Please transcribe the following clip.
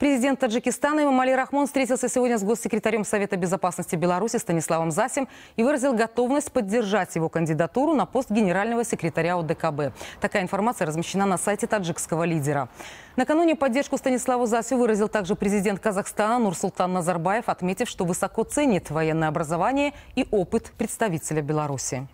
Президент Таджикистана Имамали Рахмон встретился сегодня с госсекретарем Совета безопасности Беларуси Станиславом Засем и выразил готовность поддержать его кандидатуру на пост генерального секретаря ОДКБ. Такая информация размещена на сайте таджикского лидера. Накануне поддержку Станиславу Засю выразил также президент Казахстана Нурсултан Назарбаев, отметив, что высоко ценит военное образование и опыт представителя Беларуси.